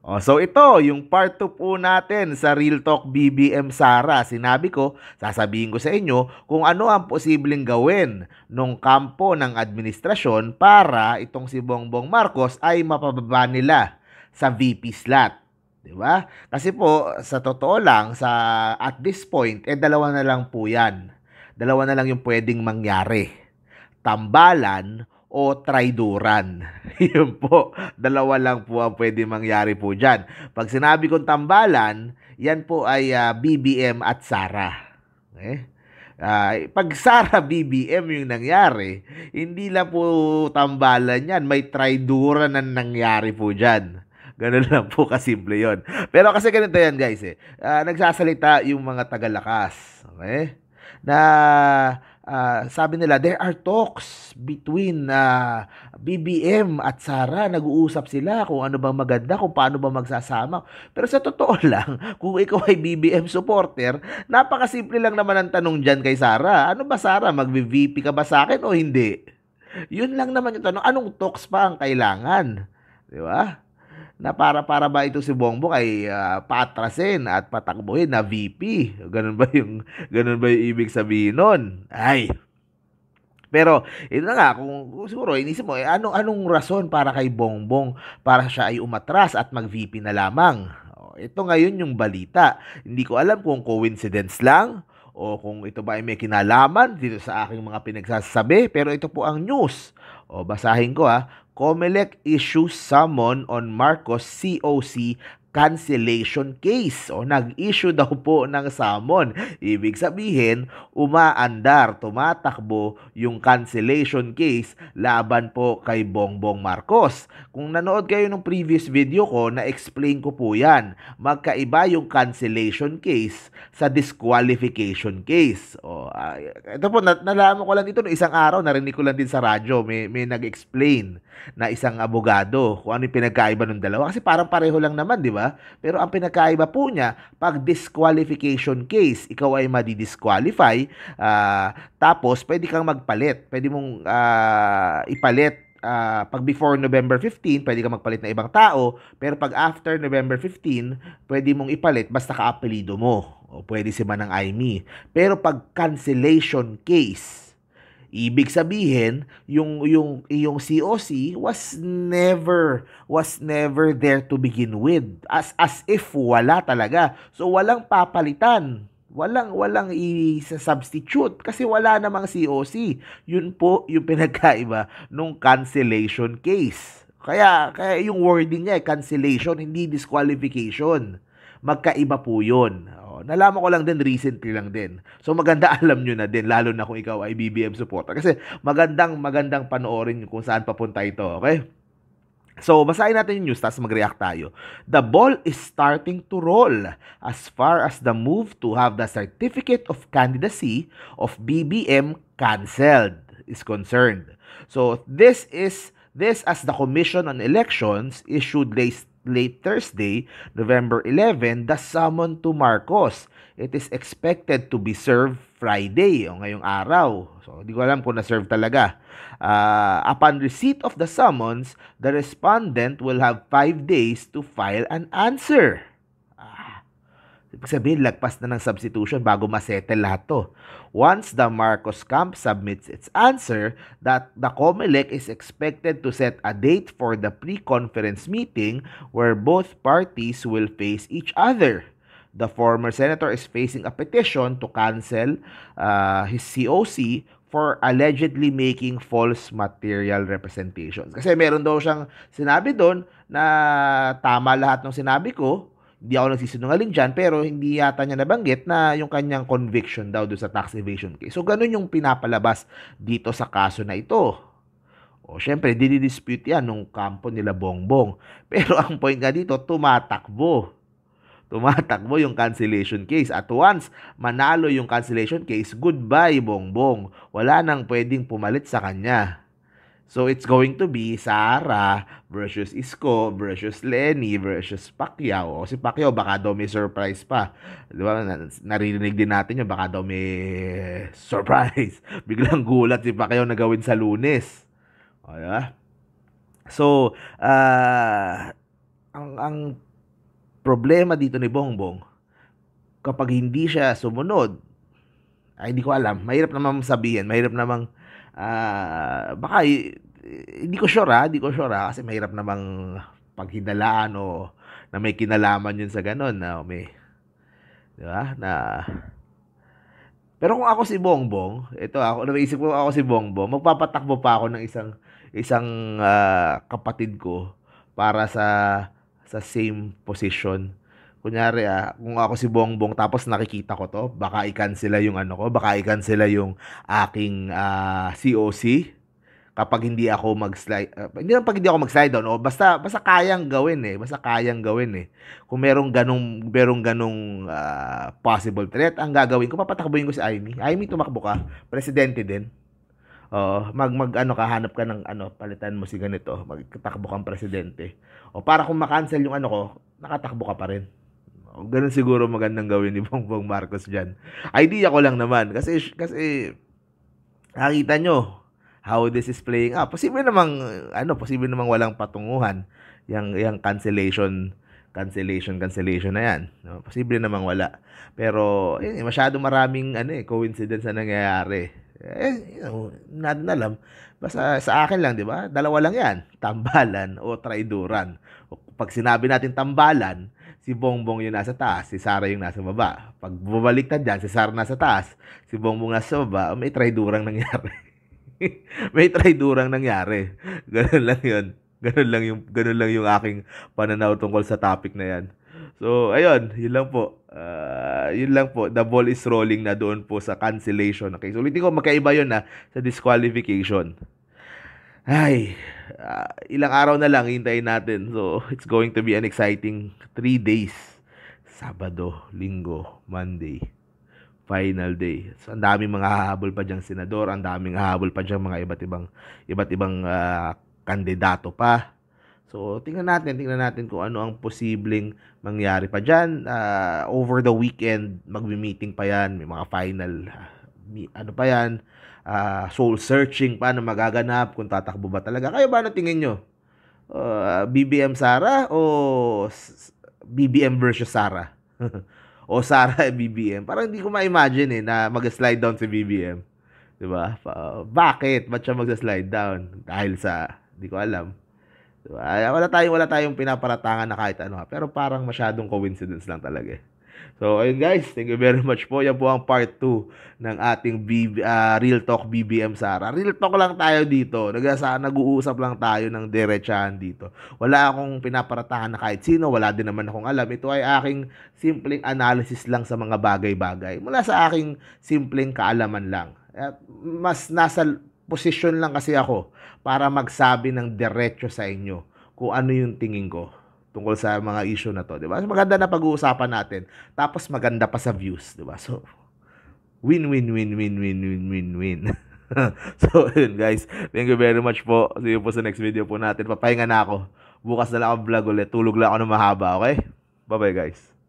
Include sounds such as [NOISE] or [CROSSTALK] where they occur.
O, oh, so ito, yung part 2 po natin sa Real Talk BBM Sara. Sinabi ko, sasabihin ko sa inyo kung ano ang posibleng gawin nung kampo ng administrasyon para itong si Bongbong Marcos ay mapababa nila sa VP slot. 'di ba? Kasi po sa totoo lang sa at this point eh dalawa na lang po 'yan. Dalawa na lang yung pwedeng mangyari. Tambalan o traiduran. [LAUGHS] Yun po, dalawa lang po ang pwede mangyari po dyan. Pag sinabi kong tambalan, yan po ay uh, ah, BBM at Sara. Okay? Uh, eh? ah, pag [LAUGHS] Sara BBM yung nangyari, hindi lang po tambalan yan, may traiduran na nangyari po dyan. Ganun lang po kasimple yon. Pero kasi ganito yan guys eh. Uh, nagsasalita yung mga tagalakas. Okay? Na uh, sabi nila, there are talks between uh, ah, BBM at Sara. Nag-uusap sila kung ano bang maganda, kung paano ba magsasama. Pero sa totoo [LAUGHS] lang, kung ikaw ay BBM supporter, napakasimple lang naman ang tanong dyan kay Sara. Ano ba Sara, mag-VP ka ba sa akin o hindi? Yun lang naman yung tanong, anong talks pa ang kailangan? Di ba? na para para ba ito si Bongbong ay uh, ah, paatrasin at patakbuhin na VP. Ganun ba yung [LAUGHS] ganun ba yung ibig sabihin noon? Ay. Pero ito na nga kung, siguro inisip mo eh, anong anong rason para kay Bongbong para siya ay umatras at mag-VP na lamang. Oh, ito ngayon yung balita. Hindi ko alam kung coincidence lang o kung ito ba ay may kinalaman dito sa aking mga pinagsasabi pero ito po ang news. O oh, basahin ko ha. Ah. COMELEC issues summon on Marcos COC cancellation case o nag-issue daw po ng summon. Ibig sabihin, umaandar, tumatakbo yung cancellation case laban po kay Bongbong Marcos. Kung nanood kayo ng previous video ko, na-explain ko po yan. Magkaiba yung cancellation case sa disqualification case. O, uh, ito po, nalaman ko lang dito no isang araw, narinig ko lang din sa radyo, may, may nag-explain na isang abogado kung ano yung pinagkaiba ng dalawa. Kasi parang pareho lang naman, di ba? ba? Pero ang pinakaiba po niya, pag disqualification case, ikaw ay madi-disqualify, uh, tapos pwede kang magpalit. Pwede mong uh, ipalit uh, pag before November 15, pwede kang magpalit na ibang tao, pero pag after November 15, pwede mong ipalit basta kaapelido mo. O pwede si Manang Aimee. Pero pag cancellation case, Ibig sabihin, yung yung yung COC was never was never there to begin with. As as if wala talaga. So walang papalitan. Walang walang i-substitute kasi wala namang COC. Yun po yung [LAUGHS] pinagkaiba nung cancellation case. Kaya kaya yung wording niya eh, cancellation hindi disqualification. Magkaiba po 'yun. Oo, nalaman ko lang din recently lang din. So maganda [LAUGHS] alam nyo na din, lalo na kung ikaw ay BBM supporter. Kasi magandang magandang panoorin kung saan papunta ito, okay? So, basahin natin yung news, tapos mag-react tayo. The ball is starting to roll as far as the move to have the certificate of candidacy of BBM cancelled is concerned. So, this is This as the Commission on Elections issued late, late Thursday, November 11, the summon to Marcos. It is expected to be served Friday o ngayong araw. So, hindi ko alam kung na-serve talaga. Uh, upon receipt of the summons, the respondent will have 5 days to file an answer. Ibig sabihin, lagpas na ng substitution bago masettle lahat to. Once the Marcos camp submits its answer, that the COMELEC is expected to set a date for the pre-conference meeting where both parties will face each other. The former senator is facing a petition to cancel uh, his COC for allegedly making false material representations. Kasi meron daw siyang sinabi doon na tama lahat ng sinabi ko, hindi ako nagsisinungaling dyan, pero hindi yata niya nabanggit na yung kanyang conviction daw doon sa tax evasion case. So, ganun yung pinapalabas dito sa kaso na ito. O, syempre, didispute yan nung kampo nila Bongbong. [LAUGHS] Pero ang point nga dito, tumatakbo tumatakbo yung cancellation case. At once manalo yung cancellation case, goodbye Bongbong. Wala nang pwedeng pumalit sa kanya. So it's going to be Sara versus Isko versus Lenny versus Pacquiao. O si Pacquiao baka daw may surprise pa. 'Di ba? Naririnig din natin 'yung baka daw may surprise. [LAUGHS] Biglang gulat si Pacquiao na gawin sa Lunes. O, diba? So, uh, ang ang problema dito ni Bongbong kapag hindi siya sumunod, ay hindi ko alam. Mahirap namang sabihin, mahirap namang uh, baka hindi ko sure ha, ah, hindi ko sure ha, ah, kasi mahirap namang paghinalaan o na may kinalaman yun sa ganun na may di ba na pero kung ako si Bongbong, ito ako, naisip ko ako si Bongbong, magpapatakbo pa ako ng isang isang uh, kapatid ko para sa sa same position kunyari ah, kung ako si Bongbong tapos nakikita ko to, baka i-cancel yung ano ko, baka i-cancel yung aking uh, ah, COC kapag hindi ako mag-slide uh, hindi lang pag hindi ako mag-slide down oh, basta basta kayang gawin eh basta kayang gawin eh kung merong ganong merong ganong uh, possible threat ang gagawin ko papatakbuhin ko si Amy Amy tumakbo ka presidente din Oh, mag mag ano ka hanap ka ng ano palitan mo si ganito magtakbo kang presidente o para kung makancel yung ano ko nakatakbo ka pa rin Oh, ganun siguro magandang gawin ni [LAUGHS] Bongbong Marcos dyan. Idea ko lang naman. Kasi, kasi, nakita nyo how this is playing up. Posible namang, ano, posible namang walang patunguhan yung, yung cancellation cancellation, cancellation na yan. No? Posible namang wala. Pero, yun, eh, masyado maraming ano, eh, coincidence na nangyayari. Eh, you know, natin alam. Basta sa akin lang, di ba? Dalawa lang yan. Tambalan o traiduran. pag sinabi natin tambalan, si Bongbong yung nasa taas, si Sara yung nasa baba. Pag babaliktad dyan, si Sara nasa taas, si Bongbong nasa baba, may traidurang nangyari. [LAUGHS] may traidurang nangyari. Ganun lang yun. Ganun lang yung, ganun lang yung aking pananaw tungkol sa topic na yan. So, ayun, yun lang po. Uh, yun lang po. The ball is rolling na doon po sa cancellation. Okay, so ulitin ko, magkaiba yun na ah, sa disqualification ay, uh, ilang araw na lang hintayin natin. So, it's going to be an exciting 3 days. Sabado, Linggo, Monday, final day. So, ang daming mga hahabol pa diyang senador, ang daming hahabol pa diyang mga iba't ibang iba't ibang uh, kandidato pa. So, tingnan natin, tingnan natin kung ano ang posibleng mangyari pa diyan. Uh, ah, over the weekend, magbi meeting pa 'yan, may mga final uh, ano pa 'yan, uh, soul searching, paano magaganap, kung tatakbo ba talaga. Kayo ba na tingin nyo? Uh, ah, BBM Sara o BBM versus Sara? [LAUGHS] o Sara e BBM? Parang hindi ko ma-imagine eh na mag-slide down si BBM. 'Di ba? Uh, bakit? Ba't siya mag-slide down? Dahil sa hindi ko alam. Diba? Wala tayong wala tayong pinaparatangan na kahit ano. Pero parang masyadong coincidence lang talaga eh. So, ayun guys. Thank you very much po. Yan po ang part 2 ng ating BB, uh, ah, Real Talk BBM Sara. Real Talk lang tayo dito. Nagasa, nag-uusap lang tayo ng derechahan dito. Wala akong pinaparatahan na kahit sino. Wala din naman akong alam. Ito ay aking simpleng analysis lang sa mga bagay-bagay. Mula sa aking simpleng kaalaman lang. At mas nasa posisyon lang kasi ako para magsabi ng diretso sa inyo kung ano yung tingin ko tungkol sa mga issue na to, 'di ba? Maganda na pag-uusapan natin. Tapos maganda pa sa views, 'di ba? So win win win win win win win win. [LAUGHS] so, yun guys. Thank you very much po. See you po sa next video po natin. Papahinga na ako. Bukas na lang ako vlog ulit. Tulog lang ako ng mahaba, okay? Bye-bye guys.